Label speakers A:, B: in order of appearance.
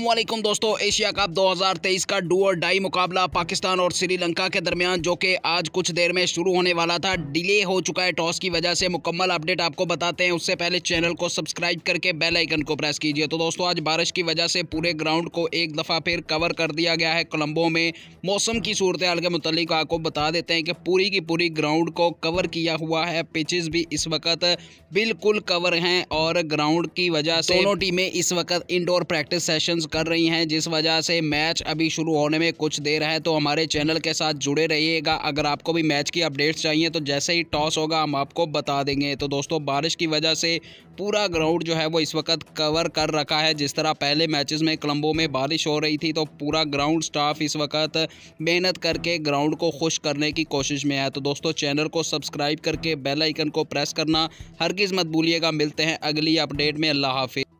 A: वालेकुम दोस्तों Asia cup 2023 का डू और डाई मुकाबला पाकिस्तान और श्रीलंका के दरमियान जो कि आज कुछ देर में शुरू होने वाला था डिले हो चुका है टॉस की वजह से मुकम्मल अपडेट आपको बताते हैं उससे पहले चैनल को सब्सक्राइब करके बेल आइकन को प्रेस कीजिए तो दोस्तों आज बारिश की वजह से पूरे ग्राउंड को एक दफ़ा फिर कवर कर दिया गया है कोलंबो में मौसम की सूरत हाल के मतलब आपको बता देते हैं कि पूरी की पूरी ग्राउंड को कवर किया हुआ है पिचेस भी इस वक्त बिल्कुल कवर हैं और ग्राउंड की वजह से दोनों टीमें इस वक्त इंडोर प्रैक्टिस सेशन ऑपरेशंस कर रही हैं जिस वजह से मैच अभी शुरू होने में कुछ देर है तो हमारे चैनल के साथ जुड़े रहिएगा अगर आपको भी मैच की अपडेट्स चाहिए तो जैसे ही टॉस होगा हम आपको बता देंगे तो दोस्तों बारिश की वजह से पूरा ग्राउंड जो है वो इस वक्त कवर कर रखा है जिस तरह पहले मैचेस में कोलंबो में बारिश हो रही थी तो पूरा ग्राउंड स्टाफ इस वक्त मेहनत करके ग्राउंड को खुश करने की कोशिश में है तो दोस्तों चैनल को सब्सक्राइब करके बेल आइकन को प्रेस करना किस मत भूलिएगा मिलते हैं अगली अपडेट में अल्लाह
B: हाफिज़